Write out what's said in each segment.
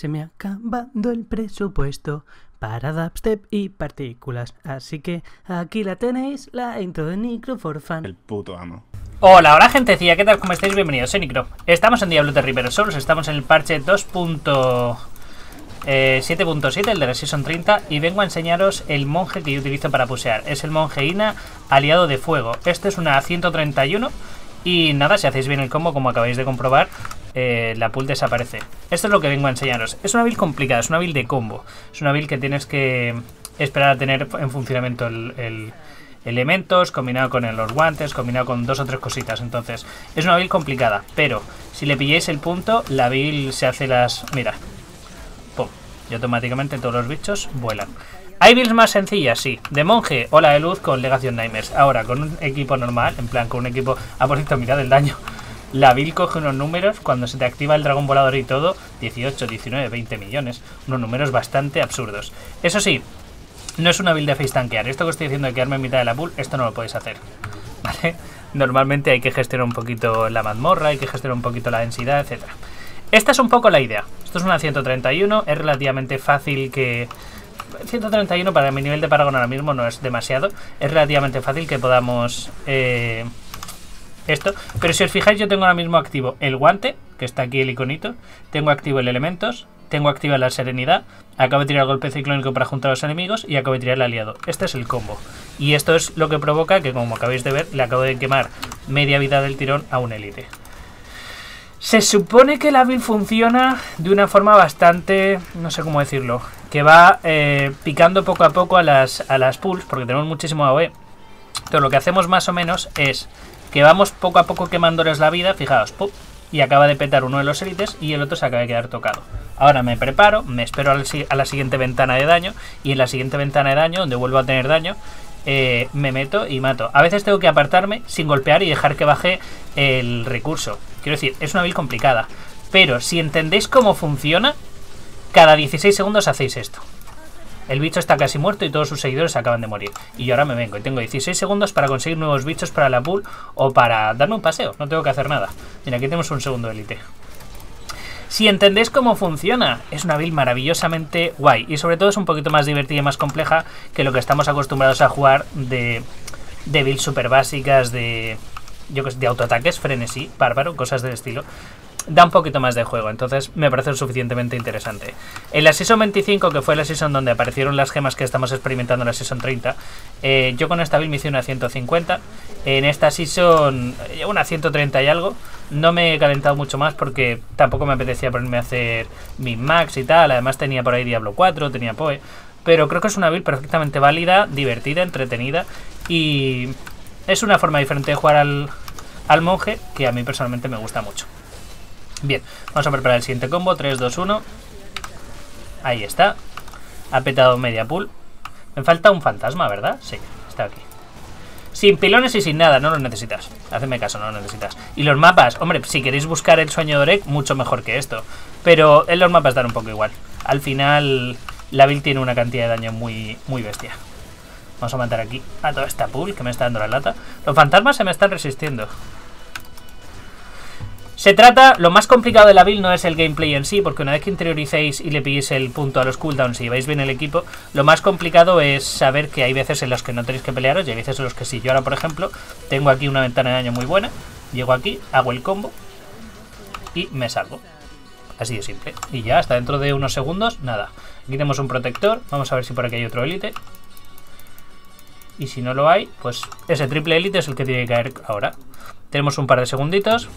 Se me ha acabado el presupuesto para dubstep y partículas. Así que aquí la tenéis, la intro de Nicro for El puto amo. Hola, hola gentecilla, ¿qué tal? ¿Cómo estáis? Bienvenidos, soy Nicro. Estamos en Diablo de River Souls, estamos en el parche 2.7.7, eh, el de la Season 30, y vengo a enseñaros el monje que yo utilizo para pusear. Es el monje Ina, aliado de fuego. Este es una 131, y nada, si hacéis bien el combo, como acabáis de comprobar, eh, la pool desaparece. Esto es lo que vengo a enseñaros. Es una build complicada, es una build de combo. Es una build que tienes que esperar a tener en funcionamiento el, elementos, combinado con los guantes, combinado con dos o tres cositas. Entonces, es una build complicada, pero si le pilláis el punto, la build se hace las... Mira, pum, y automáticamente todos los bichos vuelan. ¿Hay builds más sencillas? Sí. De monje, ola de luz con legación Nimers. Ahora, con un equipo normal, en plan, con un equipo... a ah, por cierto, mirad el daño. La build coge unos números cuando se te activa el dragón volador y todo, 18, 19, 20 millones, unos números bastante absurdos. Eso sí, no es una build de face tanquear, esto que estoy diciendo de quedarme en mitad de la pool, esto no lo podéis hacer, ¿vale? Normalmente hay que gestionar un poquito la mazmorra, hay que gestionar un poquito la densidad, etc. Esta es un poco la idea, esto es una 131, es relativamente fácil que... 131 para mi nivel de Paragon ahora mismo no es demasiado, es relativamente fácil que podamos... Eh esto. Pero si os fijáis, yo tengo ahora mismo activo el guante, que está aquí el iconito. Tengo activo el elementos. Tengo activa la serenidad. Acabo de tirar el golpe ciclónico para juntar a los enemigos. Y acabo de tirar el aliado. Este es el combo. Y esto es lo que provoca que, como acabáis de ver, le acabo de quemar media vida del tirón a un élite. Se supone que la build funciona de una forma bastante, no sé cómo decirlo, que va eh, picando poco a poco a las, a las pools, porque tenemos muchísimo AOE. Entonces lo que hacemos más o menos es que vamos poco a poco quemándoles la vida, fijaos, pop y acaba de petar uno de los élites y el otro se acaba de quedar tocado. Ahora me preparo, me espero a la, siguiente ventana de daño y en la siguiente ventana de daño, donde vuelvo a tener daño, eh, me meto y mato. A veces tengo que apartarme sin golpear y dejar que baje el recurso. Quiero decir, es una build complicada, pero si entendéis cómo funciona, cada 16 segundos hacéis esto. El bicho está casi muerto y todos sus seguidores acaban de morir. Y yo ahora me vengo y tengo 16 segundos para conseguir nuevos bichos para la pool o para darme un paseo. No tengo que hacer nada. Mira, aquí tenemos un segundo élite. Si entendéis cómo funciona, es una build maravillosamente guay. Y sobre todo es un poquito más divertida y más compleja que lo que estamos acostumbrados a jugar de, de builds super básicas, de, yo de autoataques, frenesí, bárbaro, cosas del estilo da un poquito más de juego, entonces me parece suficientemente interesante. En la Season 25, que fue la Season donde aparecieron las gemas que estamos experimentando en la Season 30, eh, yo con esta build me hice una 150, en esta Season eh, una 130 y algo, no me he calentado mucho más porque tampoco me apetecía ponerme a hacer mi max y tal, además tenía por ahí Diablo 4, tenía Poe, pero creo que es una build perfectamente válida, divertida, entretenida y es una forma diferente de jugar al, al monje que a mí personalmente me gusta mucho. Bien, vamos a preparar el siguiente combo. 3, 2, 1. Ahí está. Ha petado media pool. Me falta un fantasma, ¿verdad? Sí, está aquí. Sin pilones y sin nada, no los necesitas. hazme caso, no los necesitas. Y los mapas, hombre, si queréis buscar el sueño de Orek, mucho mejor que esto. Pero en los mapas dan un poco igual. Al final, la build tiene una cantidad de daño muy, muy bestia. Vamos a matar aquí a toda esta pool que me está dando la lata. Los fantasmas se me están resistiendo. Se trata, lo más complicado de la build no es el gameplay en sí, porque una vez que interioricéis y le pilléis el punto a los cooldowns y vais bien el equipo, lo más complicado es saber que hay veces en las que no tenéis que pelearos y hay veces en los que sí. Yo ahora, por ejemplo, tengo aquí una ventana de daño muy buena, llego aquí, hago el combo y me salgo. Así de simple. Y ya, hasta dentro de unos segundos, nada. Aquí tenemos un protector, vamos a ver si por aquí hay otro élite. Y si no lo hay, pues ese triple élite es el que tiene que caer ahora. Tenemos un par de segunditos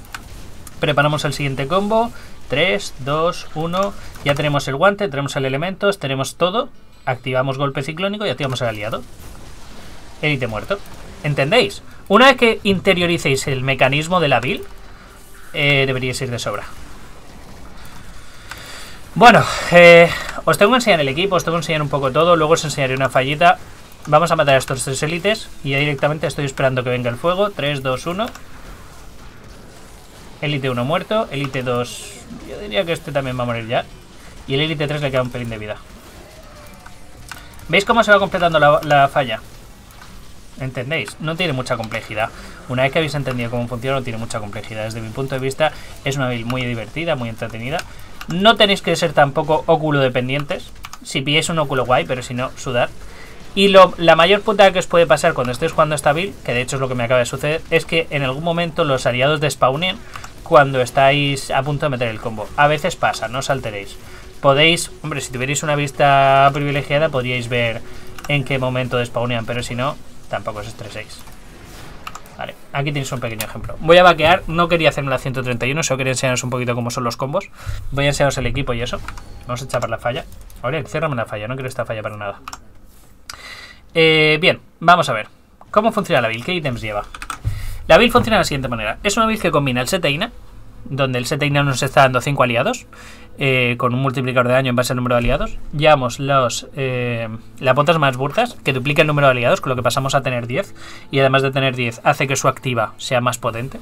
preparamos el siguiente combo. 3, 2, 1. Ya tenemos el guante, tenemos el elemento, tenemos todo. Activamos golpe ciclónico y activamos el aliado. Elite muerto. ¿Entendéis? Una vez que interioricéis el mecanismo de la build, eh, deberíais ir de sobra. Bueno, eh, os tengo que enseñar el equipo, os tengo que enseñar un poco todo, luego os enseñaré una fallita. Vamos a matar a estos tres élites y ya directamente estoy esperando que venga el fuego. 3, 2, 1. Elite 1 muerto, Elite 2... Yo diría que este también va a morir ya. Y el Elite 3 le queda un pelín de vida. ¿Veis cómo se va completando la, falla? ¿Entendéis? No tiene mucha complejidad. Una vez que habéis entendido cómo funciona, no tiene mucha complejidad. Desde mi punto de vista, es una build muy divertida, muy entretenida. No tenéis que ser tampoco óculo dependientes. Si pilláis un óculo guay, pero si no, sudad. Y la mayor putada que os puede pasar cuando estéis jugando esta build, que de hecho es lo que me acaba de suceder, es que en algún momento los aliados despawnen cuando estáis a punto de meter el combo. A veces pasa, no os alteréis. Podéis, hombre, si tuvierais una vista privilegiada podríais ver en qué momento despawnean, pero si no, tampoco os estreséis. Vale, aquí tenéis un pequeño ejemplo. Voy a vaquear, no quería hacerme la 131, solo quería enseñaros un poquito cómo son los combos. Voy a enseñaros el equipo y eso. Vamos a echar para la falla. Ahora, ciérrame la falla, no quiero esta falla para nada. Eh, bien, vamos a ver. ¿Cómo funciona la build? ¿Qué ítems lleva? La build funciona de la siguiente manera. Es una build que combina el Seteina, donde el Seteina nos está dando 5 aliados, eh, con un multiplicador de daño en base al número de aliados. Llevamos los, eh, las botas más burtas, que duplica el número de aliados, con lo que pasamos a tener 10. Y además de tener 10, hace que su activa sea más potente.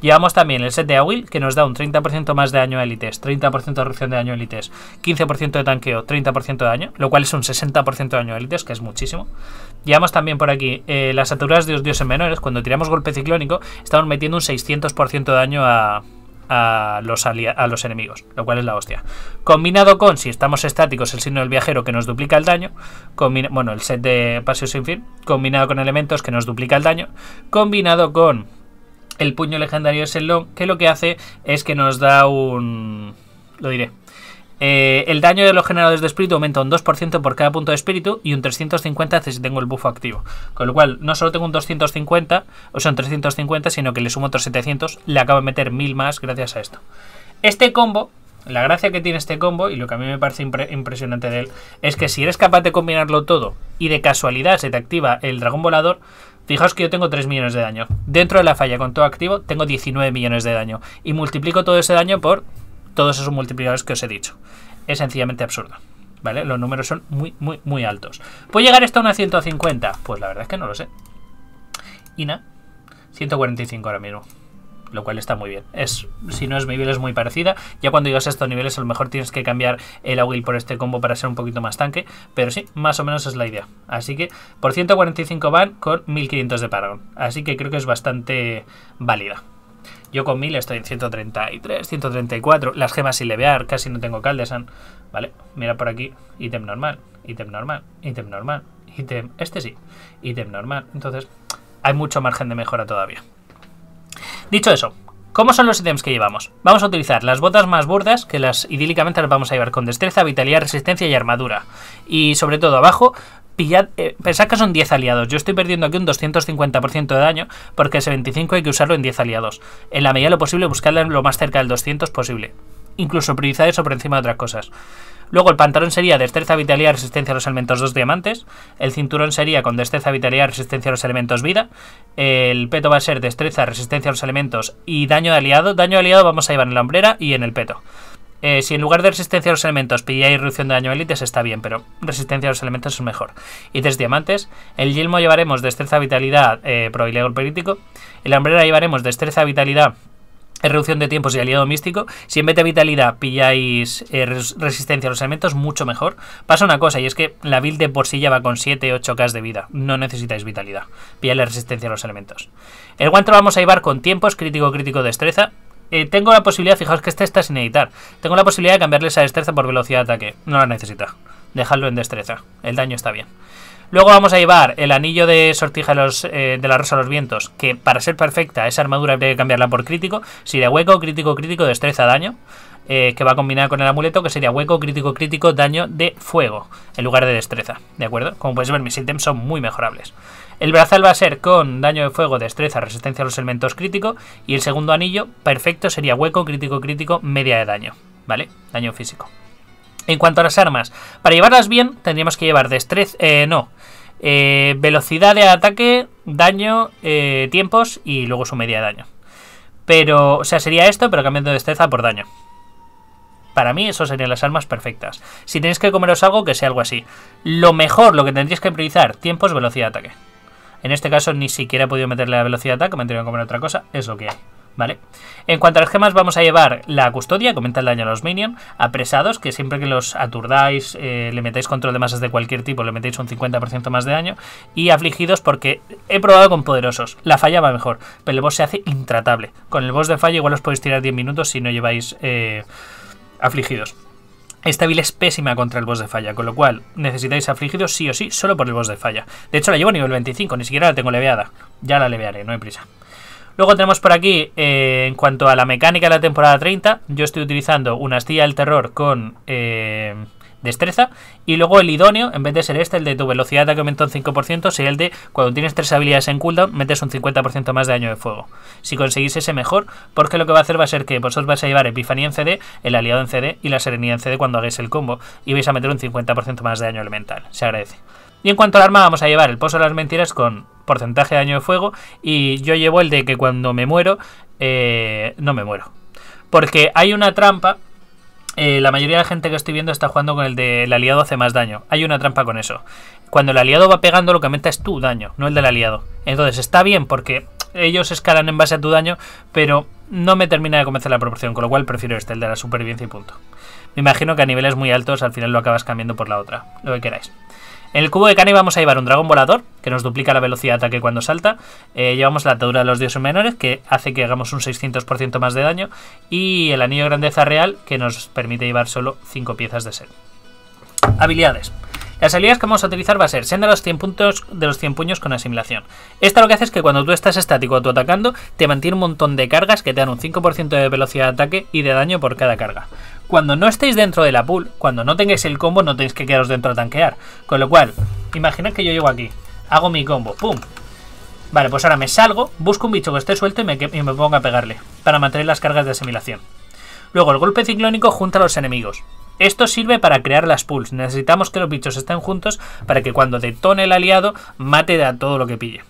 Llevamos también el set de Awil, que nos da un 30% más de daño a élites, 30% de reducción de daño a élites, 15% de tanqueo, 30% de daño, lo cual es un 60% de daño a élites, que es muchísimo. Llevamos también por aquí eh, las aturas de los dioses menores. Cuando tiramos golpe ciclónico, estamos metiendo un 600% de daño a, los, a los enemigos, lo cual es la hostia. Combinado con, si estamos estáticos, el signo del viajero que nos duplica el daño, bueno, el set de paseos sin fin, combinado con elementos que nos duplica el daño, combinado con el puño legendario de Shenlong, que lo que hace es que nos da un... lo diré, eh, el daño de los generadores de espíritu aumenta un 2% por cada punto de espíritu y un 350 si tengo el buffo activo. Con lo cual, no solo tengo un 250, o sea, un 350, sino que le sumo otros 700, le acabo de meter 1000 más gracias a esto. Este combo, la gracia que tiene este combo, y lo que a mí me parece impresionante de él, es que si eres capaz de combinarlo todo y de casualidad se te activa el dragón volador, Fijaos que yo tengo 3 millones de daño. Dentro de la falla con todo activo tengo 19 millones de daño. Y multiplico todo ese daño por todos esos multiplicadores que os he dicho. Es sencillamente absurdo. ¿Vale? Los números son muy, muy, muy altos. ¿Puede llegar esto a una 150? Pues la verdad es que no lo sé. Y INA, 145 ahora mismo lo cual está muy bien. Es, si no es mi nivel es muy parecida. Ya cuando llegas a estos niveles a lo mejor tienes que cambiar el Augil por este combo para ser un poquito más tanque, pero sí, más o menos es la idea. Así que por 145 van con 1500 de Paragon, así que creo que es bastante válida. Yo con 1000 estoy en 133, 134. Las gemas sin levear, casi no tengo caldesan. Vale, mira por aquí. Ítem normal, ítem normal, ítem normal, ítem... Este sí, ítem normal. Entonces, hay mucho margen de mejora todavía. Dicho eso, ¿Cómo son los ítems que llevamos? Vamos a utilizar las botas más burdas, que las idílicamente las vamos a llevar con destreza, vitalidad, resistencia y armadura. Y sobre todo abajo, pillad, eh, pensad que son 10 aliados. Yo estoy perdiendo aquí un 250% de daño porque ese 25 hay que usarlo en 10 aliados. En la medida de lo posible, buscarlo lo más cerca del 200 posible. Incluso priorizar eso por encima de otras cosas. Luego el pantalón sería destreza, vitalidad, resistencia a los elementos 2 diamantes. El cinturón sería con destreza, vitalidad, resistencia a los elementos vida. El peto va a ser destreza, resistencia a los elementos y daño de aliado. Daño de aliado vamos a llevar en la hombrera y en el peto. Eh, si en lugar de resistencia a los elementos pilláis reducción de daño élites, está bien, pero resistencia a los elementos es mejor. Y tres diamantes. El yelmo llevaremos destreza, vitalidad, eh, pro probabilidad de golpe crítico. El hambrera llevaremos destreza, vitalidad, reducción de tiempos y aliado místico. Si en vez de vitalidad pilláis eh, resistencia a los elementos, mucho mejor. Pasa una cosa, y es que la build de por sí ya va con 7-8k de vida. No necesitáis vitalidad. Pilláis resistencia a los elementos. El guantro vamos a llevar con tiempos, crítico, crítico, destreza. Eh, tengo la posibilidad, fijaos que este está sin editar. Tengo la posibilidad de cambiarle esa destreza por velocidad de ataque. No la necesita. Dejadlo en destreza. El daño está bien. Luego vamos a llevar el anillo de sortija eh, de, la rosa de los vientos, que para ser perfecta, esa armadura habría que cambiarla por crítico. Sería hueco, crítico, crítico, destreza, daño. Eh, que va a combinar con el amuleto, que sería hueco, crítico, crítico, daño de fuego, en lugar de destreza. ¿De acuerdo? Como podéis ver, mis ítems son muy mejorables. El brazal va a ser con daño de fuego, destreza, resistencia a los elementos crítico. Y el segundo anillo, perfecto, sería hueco, crítico, crítico, media de daño. ¿Vale? Daño físico. En cuanto a las armas, para llevarlas bien tendríamos que llevar destreza... Eh, no. Eh, velocidad de ataque, daño, eh, tiempos y luego su media de daño. Pero, o sea, sería esto, pero cambiando de destreza por daño. Para mí, eso serían las armas perfectas. Si tenéis que comeros algo, que sea algo así. Lo mejor, lo que tendríais que priorizar, tiempos, velocidad de ataque. En este caso ni siquiera he podido meterle la velocidad de ataque, me tendrían tenido que comer otra cosa, es lo que hay. ¿Vale? En cuanto a las gemas, vamos a llevar la custodia, comenta el daño a los minions, apresados, que siempre que los aturdáis, eh, le metáis control de masas de cualquier tipo, le metéis un 50% más de daño, y afligidos porque he probado con poderosos, la falla va mejor, pero el boss se hace intratable. Con el boss de falla igual os podéis tirar 10 minutos si no lleváis eh, afligidos. Esta vil es pésima contra el boss de falla, con lo cual necesitáis afligidos sí o sí solo por el boss de falla. De hecho la llevo a nivel 25, ni siquiera la tengo leveada. Ya la levearé, no hay prisa. Luego tenemos por aquí, eh, en cuanto a la mecánica de la temporada 30, yo estoy utilizando una astilla del terror con eh, destreza. Y luego el idóneo, en vez de ser este, el de tu velocidad de ataque aumenta un 5%, sería el de cuando tienes tres habilidades en cooldown, metes un 50% más de daño de fuego. Si conseguís ese, mejor, porque lo que va a hacer va a ser que vosotros vais a llevar Epifanía en CD, el aliado en CD y la Serenidad en CD cuando hagáis el combo, y vais a meter un 50% más de daño elemental. Se agradece. Y en cuanto al arma, vamos a llevar el Pozo de las Mentiras con porcentaje de daño de fuego. Y yo llevo el de que cuando me muero, eh, no me muero. Porque hay una trampa eh, la mayoría de la gente que estoy viendo está jugando con el del aliado hace más daño. Hay una trampa con eso. Cuando el aliado va pegando, lo que aumenta es tu daño, no el del aliado. Entonces está bien porque ellos escalan en base a tu daño, pero no me termina de convencer la proporción, con lo cual prefiero este, el de la supervivencia y punto. Me imagino que a niveles muy altos al final lo acabas cambiando por la otra, lo que queráis. En el cubo de Cani vamos a llevar un dragón volador, que nos duplica la velocidad de ataque cuando salta. Eh, llevamos la atadura de los dioses menores, que hace que hagamos un 600% más de daño. Y el anillo de grandeza real, que nos permite llevar solo 5 piezas de ser. Habilidades. Las salidas que vamos a utilizar va a ser senda los 100 puntos de los 100 puños con asimilación. Esta lo que hace es que cuando tú estás estático atacando, te mantiene un montón de cargas que te dan un 5% de velocidad de ataque y de daño por cada carga. Cuando no estéis dentro de la pool, cuando no tengáis el combo, no tenéis que quedaros dentro a tanquear. Con lo cual, imaginad que yo llego aquí, hago mi combo, ¡pum! Vale, pues ahora me salgo, busco un bicho que esté suelto y me, y me pongo a pegarle, para mantener las cargas de asimilación. Luego el golpe ciclónico junta a los enemigos. Esto sirve para crear las pools. Necesitamos que los bichos estén juntos para que cuando detone el aliado, mate a todo lo que pille.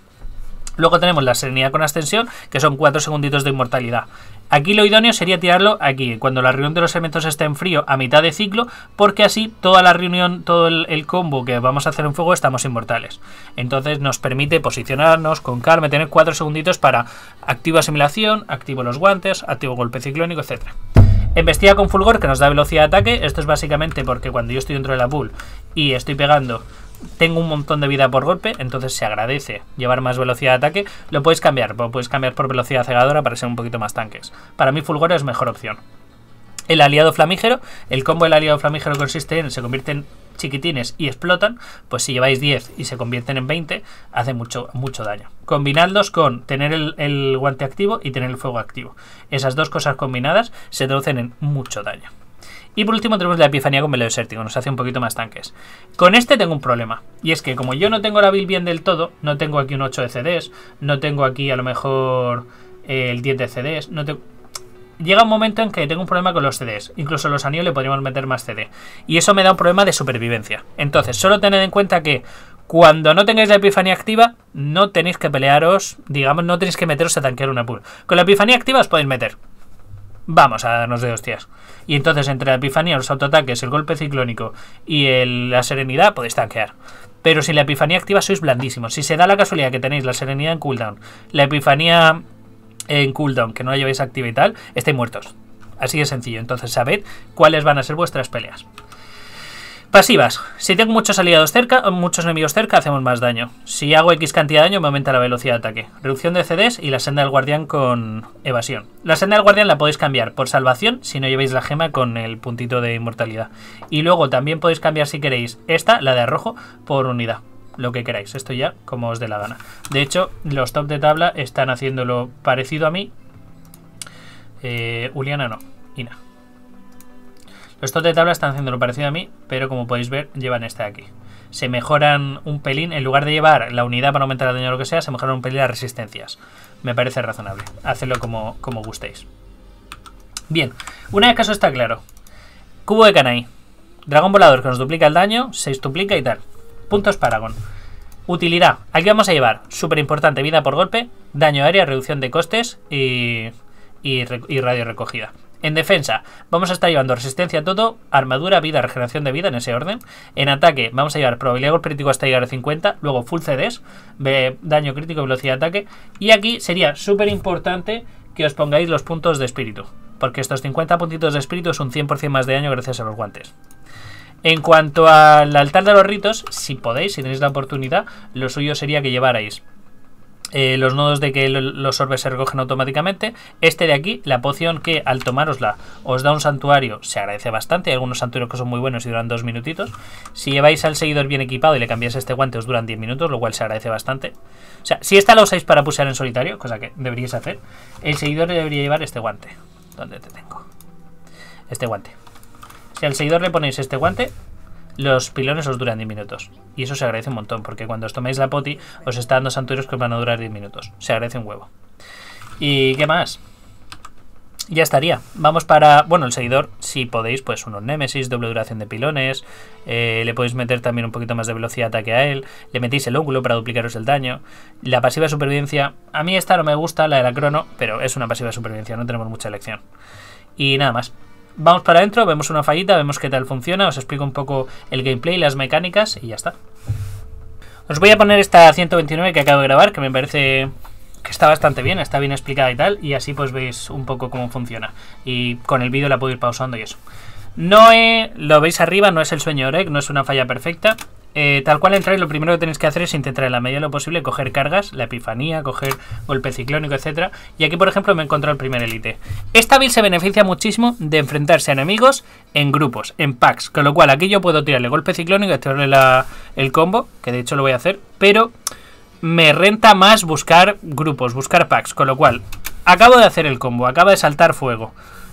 Luego tenemos la serenidad con ascensión, que son 4 segunditos de inmortalidad. Aquí lo idóneo sería tirarlo aquí, cuando la reunión de los elementos esté en frío a mitad de ciclo, porque así toda la reunión, todo el, combo que vamos a hacer en fuego estamos inmortales. Entonces nos permite posicionarnos con calma, tener 4 segunditos para activo asimilación, activo los guantes, activo golpe ciclónico, etcétera. Embestida con fulgor que nos da velocidad de ataque. Esto es básicamente porque cuando yo estoy dentro de la pool y estoy pegando, tengo un montón de vida por golpe, entonces se agradece llevar más velocidad de ataque. Lo puedes cambiar, lo podéis cambiar por velocidad cegadora para ser un poquito más tanques. Para mí fulgor es mejor opción. El aliado flamígero, el combo del aliado flamígero consiste en, se convierte en chiquitines y explotan, pues si lleváis 10 y se convierten en 20, hace mucho, mucho daño. Combinadlos con tener el, guante activo y tener el fuego activo. Esas dos cosas combinadas se traducen en mucho daño. Y por último tenemos la epifanía con velo desértico, nos hace un poquito más tanques. Con este tengo un problema, y es que como yo no tengo la build bien del todo, no tengo aquí un 8 de CDs, no tengo aquí a lo mejor el 10 de CDs, no tengo llega un momento en que tengo un problema con los CDs. Incluso los anillos le podríamos meter más CD. Y eso me da un problema de supervivencia. Entonces, solo tened en cuenta que cuando no tengáis la epifanía activa, no tenéis que pelearos, digamos, no tenéis que meteros a tanquear una pool. Con la epifanía activa os podéis meter. Vamos a darnos de hostias. Y entonces, entre la epifanía, los autoataques, el golpe ciclónico y la serenidad, podéis tanquear. Pero si la epifanía activa sois blandísimos. Si se da la casualidad que tenéis la serenidad en cooldown, la epifanía en cooldown, que no la llevéis activa y tal, estéis muertos. Así de sencillo. Entonces sabed cuáles van a ser vuestras peleas. Pasivas. Si tengo muchos aliados cerca, muchos enemigos cerca, hacemos más daño. Si hago X cantidad de daño, me aumenta la velocidad de ataque. Reducción de CDs y la senda del guardián con evasión. La senda del guardián la podéis cambiar por salvación si no lleváis la gema con el puntito de inmortalidad. Y luego también podéis cambiar si queréis esta, la de arrojo, por unidad lo que queráis. Esto ya como os dé la gana. De hecho, los top de tabla están haciéndolo parecido a mí. Eh, Uliana no, Ina. Los top de tabla están haciéndolo parecido a mí, pero como podéis ver, llevan este de aquí. Se mejoran un pelín, en lugar de llevar la unidad para aumentar el daño o lo que sea, se mejoran un pelín las resistencias. Me parece razonable. Hacedlo como, como gustéis. Bien, una vez que eso está claro. Cubo de Canaí. Dragón volador que nos duplica el daño, se duplica y tal. Puntos Paragon. Utilidad. Aquí vamos a llevar, súper importante, vida por golpe, daño aéreo, reducción de costes y, y, radio recogida. En defensa, vamos a estar llevando resistencia a todo, armadura, vida, regeneración de vida en ese orden. En ataque, vamos a llevar probabilidad de golpe crítico hasta llegar a 50, luego full CDs, daño crítico, velocidad de ataque. Y aquí sería súper importante que os pongáis los puntos de espíritu, porque estos 50 puntitos de espíritu son 100% más de daño gracias a los guantes. En cuanto al altar de los ritos, si podéis, si tenéis la oportunidad, lo suyo sería que llevarais eh, los nodos de que los orbes se recogen automáticamente. Este de aquí, la poción que al tomarosla os da un santuario, se agradece bastante. Hay algunos santuarios que son muy buenos y duran dos minutitos. Si lleváis al seguidor bien equipado y le cambiáis este guante, os duran diez minutos, lo cual se agradece bastante. O sea, si esta la usáis para pusear en solitario, cosa que deberíais hacer, el seguidor debería llevar este guante. ¿Dónde te tengo? Este guante. Si al seguidor le ponéis este guante, los pilones os duran 10 minutos. Y eso se agradece un montón, porque cuando os tomáis la poti, os está dando santuarios que os van a durar 10 minutos. Se agradece un huevo. ¿Y qué más? Ya estaría. Vamos para. Bueno, el seguidor, si podéis, pues unos Némesis, doble duración de pilones. Eh, le podéis meter también un poquito más de velocidad de ataque a él. Le metéis el óculo para duplicaros el daño. La pasiva de supervivencia. A mí esta no me gusta, la de la crono, pero es una pasiva de supervivencia, no tenemos mucha elección. Y nada más. Vamos para adentro, vemos una fallita, vemos qué tal funciona, os explico un poco el gameplay, las mecánicas y ya está. Os voy a poner esta 129 que acabo de grabar, que me parece que está bastante bien, está bien explicada y tal, y así pues veis un poco cómo funciona. Y con el vídeo la puedo ir pausando y eso. No lo veis arriba, no es el sueño Oreg, no es una falla perfecta, eh, tal cual entráis, lo primero que tenéis que hacer es intentar en la medida de lo posible coger cargas, la epifanía, coger golpe ciclónico, etcétera. Y aquí, por ejemplo, me encontrado el primer elite. Esta build se beneficia muchísimo de enfrentarse a enemigos en grupos, en packs. Con lo cual, aquí yo puedo tirarle golpe ciclónico, y la, el combo, que de hecho lo voy a hacer, pero me renta más buscar grupos, buscar packs. Con lo cual, acabo de hacer el combo, acaba de saltar fuego.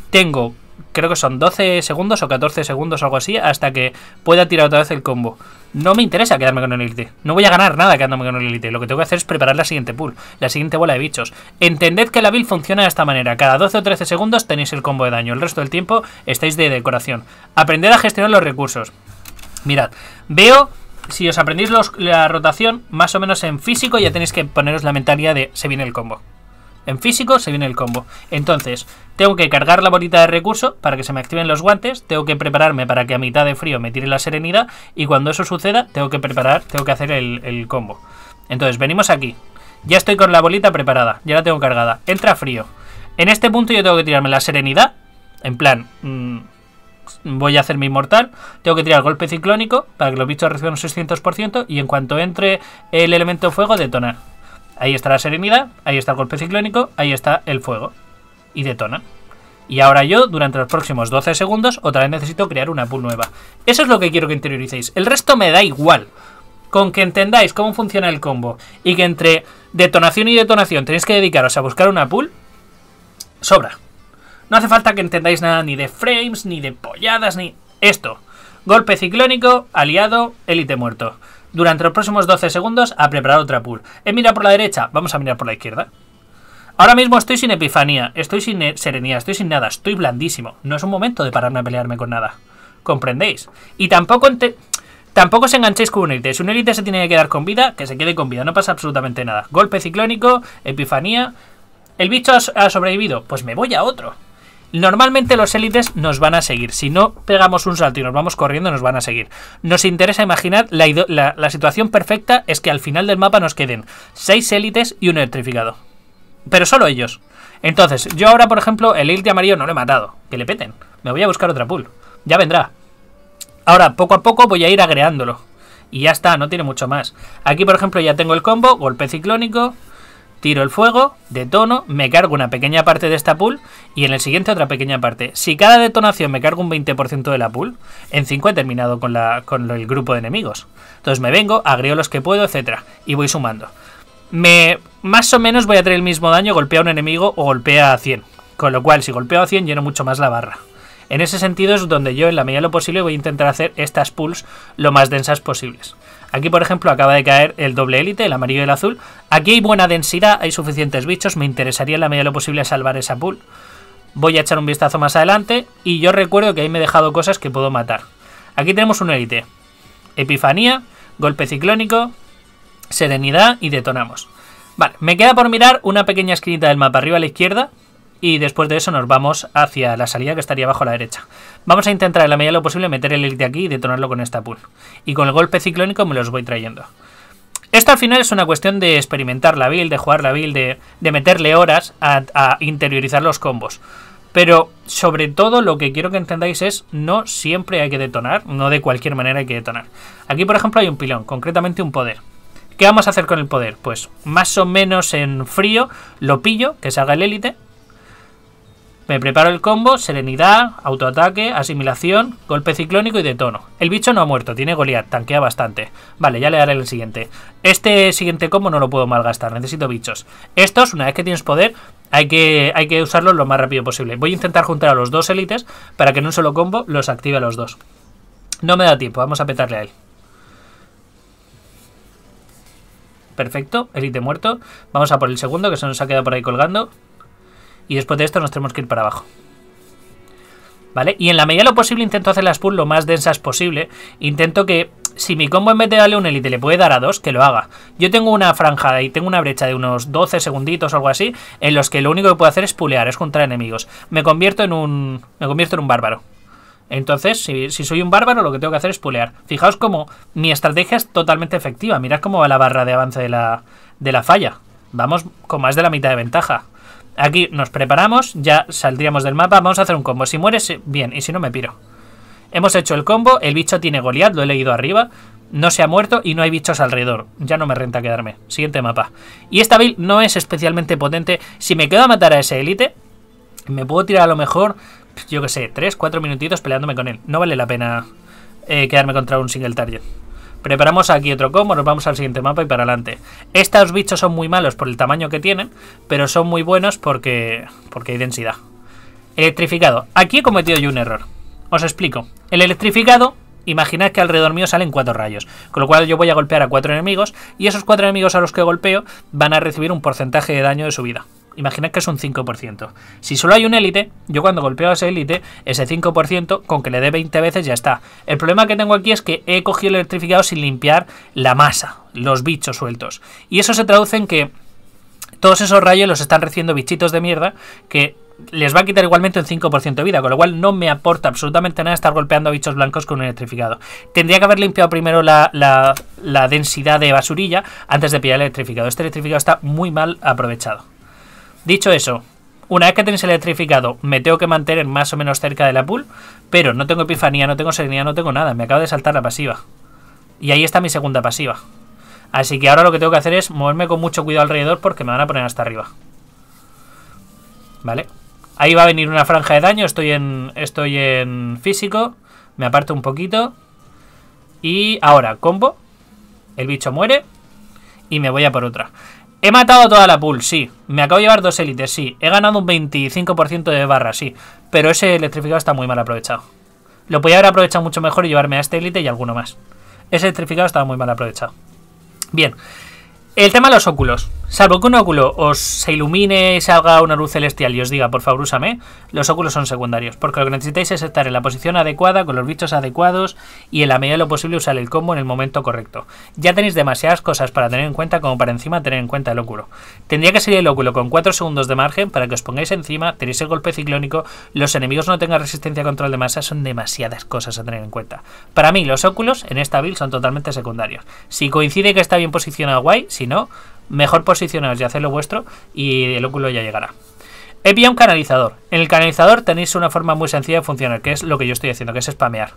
Tengo creo que son 12 segundos o 14 segundos o algo así, hasta que pueda tirar otra vez el combo. No me interesa quedarme con el elite. No voy a ganar nada quedándome con el elite. Lo que tengo que hacer es preparar la siguiente pool, la siguiente bola de bichos. Entended que la build funciona de esta manera. Cada 12 o 13 segundos tenéis el combo de daño. El resto del tiempo estáis de decoración. Aprender a gestionar los recursos. Mirad, veo si os aprendéis la rotación, más o menos en físico, ya tenéis que poneros la mentalidad de se viene el combo. En físico se viene el combo. Entonces, tengo que cargar la bolita de recurso para que se me activen los guantes, tengo que prepararme para que a mitad de frío me tire la serenidad y cuando eso suceda tengo que preparar, tengo que hacer el, combo. Entonces, venimos aquí. Ya estoy con la bolita preparada, ya la tengo cargada. Entra frío. En este punto yo tengo que tirarme la serenidad, en plan, mm, voy a hacer inmortal, tengo que tirar golpe ciclónico para que los bichos reciban un 600% y en cuanto entre el elemento fuego detonar. Ahí está la serenidad, ahí está el golpe ciclónico, ahí está el fuego. Y detona. Y ahora yo, durante los próximos 12 segundos, otra vez necesito crear una pool nueva. Eso es lo que quiero que interioricéis. El resto me da igual. Con que entendáis cómo funciona el combo y que entre detonación y detonación tenéis que dedicaros a buscar una pool, sobra. No hace falta que entendáis nada ni de frames, ni de polladas, ni esto. Golpe ciclónico, aliado, élite muerto durante los próximos 12 segundos a preparar otra pull. He mirado por la derecha, vamos a mirar por la izquierda. Ahora mismo estoy sin epifanía, estoy sin eh, serenidad, estoy sin nada, estoy blandísimo. No es un momento de pararme a pelearme con nada. ¿Comprendéis? Y tampoco Tampoco os enganchéis con un élite. Si un élite se tiene que quedar con vida, que se quede con vida. No pasa absolutamente nada. Golpe ciclónico, epifanía. ¿El bicho ha sobrevivido? Pues me voy a otro. Normalmente los élites nos van a seguir. Si no pegamos un salto y nos vamos corriendo, nos van a seguir. Nos interesa imaginar la, situación perfecta es que al final del mapa nos queden 6 élites y un electrificado. Pero solo ellos. Entonces, yo ahora, por ejemplo, el élite amarillo no lo he matado. Que le peten. Me voy a buscar otra pool. Ya vendrá. Ahora, poco a poco voy a ir agregándolo. Y ya está, no tiene mucho más. Aquí, por ejemplo, ya tengo el combo, golpe ciclónico, tiro el fuego, detono, me cargo una pequeña parte de esta pool y en el siguiente otra pequeña parte. Si cada detonación me cargo un 20% de la pool, en 5 he terminado con, la, con el grupo de enemigos. Entonces me vengo, agrego los que puedo, etcétera, y voy sumando. Me, más o menos voy a tener el mismo daño golpea a un enemigo o golpea a 100. Con lo cual, si golpeo a 100, lleno mucho más la barra. En ese sentido es donde yo, en la medida de lo posible, voy a intentar hacer estas pools lo más densas posibles. Aquí, por ejemplo, acaba de caer el doble élite, el amarillo y el azul. Aquí hay buena densidad, hay suficientes bichos. Me interesaría en la medida de lo posible salvar esa pool. Voy a echar un vistazo más adelante. Y yo recuerdo que ahí me he dejado cosas que puedo matar. Aquí tenemos un élite. Epifanía, golpe ciclónico, serenidad y detonamos. Vale, me queda por mirar una pequeña esquinita del mapa arriba a la izquierda, y después de eso nos vamos hacia la salida que estaría bajo la derecha. Vamos a intentar en la medida de lo posible meter el élite aquí y detonarlo con esta pool. Y con el golpe ciclónico me los voy trayendo. Esto al final es una cuestión de experimentar la build, de jugar la build, de, de meterle horas a, interiorizar los combos. Pero sobre todo lo que quiero que entendáis es no siempre hay que detonar, no de cualquier manera hay que detonar. Aquí por ejemplo hay un pilón, concretamente un poder. ¿Qué vamos a hacer con el poder? Pues más o menos en frío lo pillo, que salga el élite, me preparo el combo, serenidad, autoataque, asimilación, golpe ciclónico y detono. El bicho no ha muerto, tiene Goliath, tanquea bastante. Vale, ya le daré el siguiente. Este siguiente combo no lo puedo malgastar, necesito bichos. Estos, una vez que tienes poder, hay que, hay que usarlos lo más rápido posible. Voy a intentar juntar a los dos élites para que en un solo combo los active a los dos. No me da tiempo, vamos a petarle a él. Perfecto, élite muerto. Vamos a por el segundo que se nos ha quedado por ahí colgando. Y después de esto nos tenemos que ir para abajo. ¿Vale? Y en la medida de lo posible intento hacer las pulls lo más densas posible. Intento que si mi combo en vez de darle un élite le puede dar a dos, que lo haga. Yo tengo una franja y tengo una brecha de unos 12 segunditos o algo así, en los que lo único que puedo hacer es pulear, es contra enemigos. Me convierto en un. Me convierto en un bárbaro. Entonces, si, soy un bárbaro, lo que tengo que hacer es pulear. Fijaos cómo mi estrategia es totalmente efectiva. Mirad cómo va la barra de avance de la falla. Vamos con más de la mitad de ventaja. Aquí nos preparamos, ya saldríamos del mapa. Vamos a hacer un combo. Si mueres, eh, bien. Y si no, me piro. Hemos hecho el combo. El bicho tiene golead, lo he leído arriba. No se ha muerto y no hay bichos alrededor. Ya no me renta quedarme. Siguiente mapa. Y esta build no es especialmente potente. Si me quedo a matar a ese élite, me puedo tirar a lo mejor, yo que sé, 3, 4 minutitos peleándome con él. No vale la pena eh, quedarme contra un single target. Preparamos aquí otro combo, nos vamos al siguiente mapa y para adelante. Estos bichos son muy malos por el tamaño que tienen, pero son muy buenos porque, porque hay densidad. Electrificado. Aquí he cometido yo un error. Os explico. El electrificado, imaginad que alrededor mío salen cuatro rayos, con lo cual yo voy a golpear a cuatro enemigos y esos cuatro enemigos a los que golpeo van a recibir un porcentaje de daño de su vida. Imaginad que es un 5%. Si solo hay un élite, yo cuando golpeo a ese élite, ese 5%, con que le dé 20 veces ya está. El problema que tengo aquí es que he cogido el electrificado sin limpiar la masa, los bichos sueltos. Y eso se traduce en que todos esos rayos los están recibiendo bichitos de mierda que les va a quitar igualmente un 5% de vida, con lo cual no me aporta absolutamente nada estar golpeando a bichos blancos con un electrificado. Tendría que haber limpiado primero la, la densidad de basurilla antes de pillar el electrificado. Este electrificado está muy mal aprovechado. Dicho eso, una vez que tenéis electrificado, me tengo que mantener más o menos cerca de la pool, pero no tengo epifanía, no tengo serenidad, no tengo nada. Me acabo de saltar la pasiva. Y ahí está mi segunda pasiva. Así que ahora lo que tengo que hacer es moverme con mucho cuidado alrededor porque me van a poner hasta arriba. Vale. Ahí va a venir una franja de daño. Estoy en, estoy en físico. Me aparto un poquito. Y ahora, combo. El bicho muere. Y me voy a por otra. He matado toda la pool, sí. Me acabo de llevar dos élites, sí. He ganado un 25% de barra, sí. Pero ese electrificado está muy mal aprovechado. Lo podía haber aprovechado mucho mejor y llevarme a este élite y alguno más. Ese electrificado estaba muy mal aprovechado. Bien. El tema de los óculos. Salvo que un óculo os se ilumine, se haga una luz celestial y os diga, por favor, úsame, los óculos son secundarios, porque lo que necesitáis es estar en la posición adecuada, con los bichos adecuados y en la medida de lo posible usar el combo en el momento correcto. Ya tenéis demasiadas cosas para tener en cuenta como para encima tener en cuenta el óculo. Tendría que ser el óculo con 4 segundos de margen para que os pongáis encima, tenéis el golpe ciclónico, los enemigos no tengan resistencia a control de masa, son demasiadas cosas a tener en cuenta. Para mí, los óculos en esta build son totalmente secundarios. Si coincide que está bien posicionado guay, si no, mejor posicionaos y haced lo vuestro y el óculo ya llegará. He pillado un canalizador. En el canalizador tenéis una forma muy sencilla de funcionar, que es lo que yo estoy haciendo, que es spamear.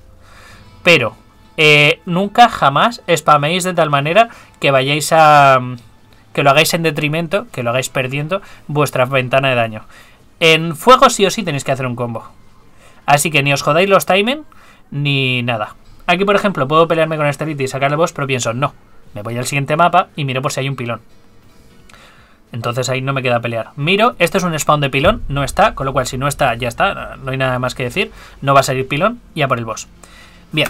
Pero eh, nunca jamás spameéis de tal manera que vayáis a... que lo hagáis en detrimento, que lo hagáis perdiendo vuestra ventana de daño. En fuego sí o sí tenéis que hacer un combo. Así que ni os jodáis los timing ni nada. Aquí, por ejemplo, puedo pelearme con este y sacarle boss, pero pienso, no. Me voy al siguiente mapa y miro por si hay un pilón. Entonces ahí no me queda pelear. Miro, este es un spawn de pilón, no está, con lo cual si no está, ya está, no hay nada más que decir. No va a salir pilón y por el boss. Bien,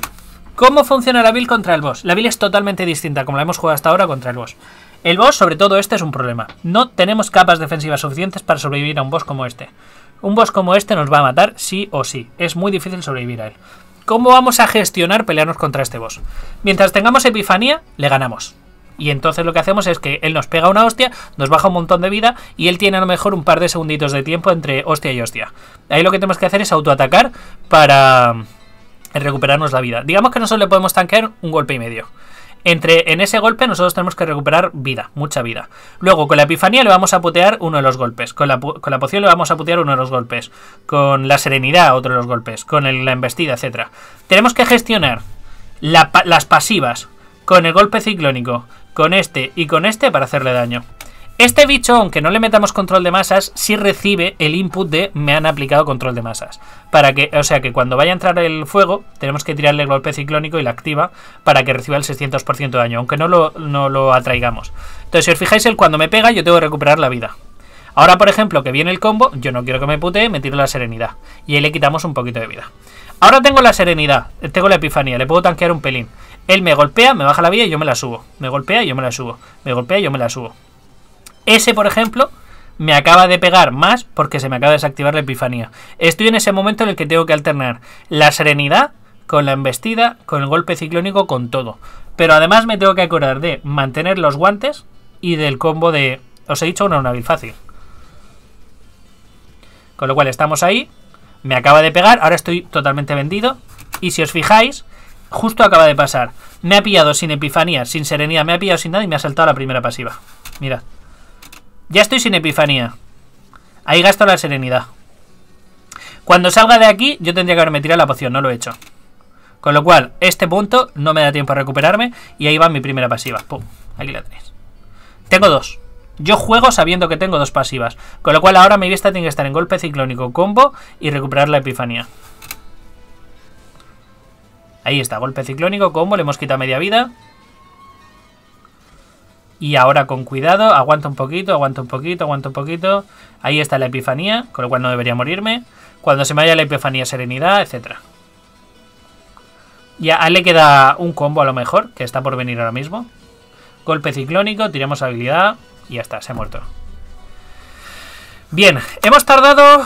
¿cómo funciona la build contra el boss? La build es totalmente distinta, como la hemos jugado hasta ahora contra el boss. El boss, sobre todo este, es un problema. No tenemos capas defensivas suficientes para sobrevivir a un boss como este. Un boss como este nos va a matar sí o sí. Es muy difícil sobrevivir a él. ¿Cómo vamos a gestionar pelearnos contra este boss? Mientras tengamos epifanía, le ganamos. Y entonces lo que hacemos es que él nos pega una hostia, nos baja un montón de vida y él tiene a lo mejor un par de segunditos de tiempo entre hostia y hostia. Ahí lo que tenemos que hacer es autoatacar para recuperarnos la vida. Digamos que nosotros le podemos tanquear un golpe y medio. Entre, en ese golpe nosotros tenemos que recuperar vida, mucha vida. Luego, con la epifanía le vamos a putear uno de los golpes. Con la, poción le vamos a putear uno de los golpes. Con la serenidad otro de los golpes. Con la embestida, etc. Tenemos que gestionar las pasivas con el golpe ciclónico, con este y con este para hacerle daño. Este bicho, aunque no le metamos control de masas, sí recibe el input de me han aplicado control de masas. Para que, o sea que cuando vaya a entrar el fuego, tenemos que tirarle el golpe ciclónico y la activa para que reciba el 600% de daño, aunque no lo, atraigamos. Entonces, si os fijáis, él cuando me pega, yo tengo que recuperar la vida. Ahora, por ejemplo, que viene el combo, yo no quiero que me putee, me tiro la serenidad. Y ahí le quitamos un poquito de vida. Ahora tengo la serenidad, tengo la epifanía, le puedo tanquear un pelín. Él me golpea, me baja la vida y yo me la subo. Me golpea y yo me la subo. Me golpea y yo me la subo. Ese, por ejemplo, me acaba de pegar más porque se me acaba de desactivar la epifanía. Estoy en ese momento en el que tengo que alternar la serenidad con la embestida, con el golpe ciclónico, con todo. Pero además me tengo que acordar de mantener los guantes y del combo de... Os he dicho una una fácil. Con lo cual estamos ahí. Me acaba de pegar, ahora estoy totalmente vendido. Y si os fijáis, justo acaba de pasar. Me ha pillado sin epifanía, sin serenidad, me ha pillado sin nada y me ha saltado la primera pasiva. Mirad. Ya estoy sin epifanía. Ahí gasto la serenidad. Cuando salga de aquí, yo tendría que haberme tirado la poción, no lo he hecho. Con lo cual, este punto no me da tiempo a recuperarme. Y ahí va mi primera pasiva. Pum, aquí la tenéis. Tengo dos. Yo juego sabiendo que tengo dos pasivas. Con lo cual ahora mi vista tiene que estar en golpe ciclónico combo y recuperar la epifanía. Ahí está, golpe ciclónico combo, le hemos quitado media vida. Y ahora con cuidado, aguanta un poquito, aguanta un poquito, aguanta un poquito. Ahí está la epifanía, con lo cual no debería morirme. Cuando se me haya la epifanía, serenidad, etc. Ya le queda un combo a lo mejor, que está por venir ahora mismo. Golpe ciclónico, tiramos habilidad y ya está, se ha muerto. Bien, hemos tardado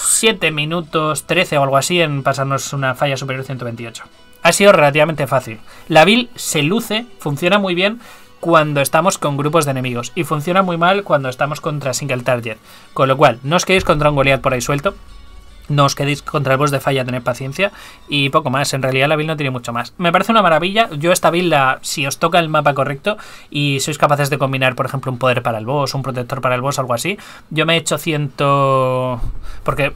7 minutos 13 o algo así en pasarnos una falla superior 128. Ha sido relativamente fácil. La build se luce, funciona muy bien cuando estamos con grupos de enemigos y funciona muy mal cuando estamos contra single target. Con lo cual, no os quedéis contra un Goliath por ahí suelto. No os quedéis contra el boss de falla, tened paciencia y poco más. En realidad la build no tiene mucho más. Me parece una maravilla. Yo esta build, si os toca el mapa correcto y sois capaces de combinar, por ejemplo, un poder para el boss, un protector para el boss, algo así. Yo me he hecho ciento... Porque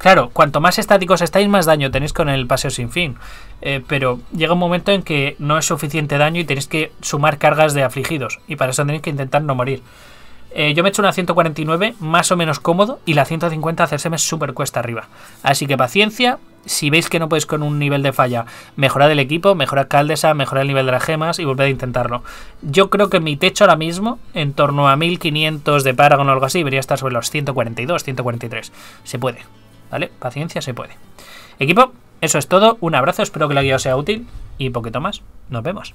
Claro, cuanto más estáticos estáis, más daño tenéis con el paseo sin fin. Eh, pero llega un momento en que no es suficiente daño y tenéis que sumar cargas de afligidos. Y para eso tenéis que intentar no morir. Eh, yo me he hecho una 149 más o menos cómodo y la 150 hacerse me súper cuesta arriba. Así que paciencia. Si veis que no podéis con un nivel de falla, mejorad el equipo, mejorad Caldesa, mejorad el nivel de las gemas y volved a intentarlo. Yo creo que mi techo ahora mismo, en torno a 1500 de Paragon o algo así, debería estar sobre los 142, 143. Se puede. ¿Vale? Paciencia se puede. Equipo, eso es todo. Un abrazo, espero que la guía os sea útil. Y poquito más. Nos vemos.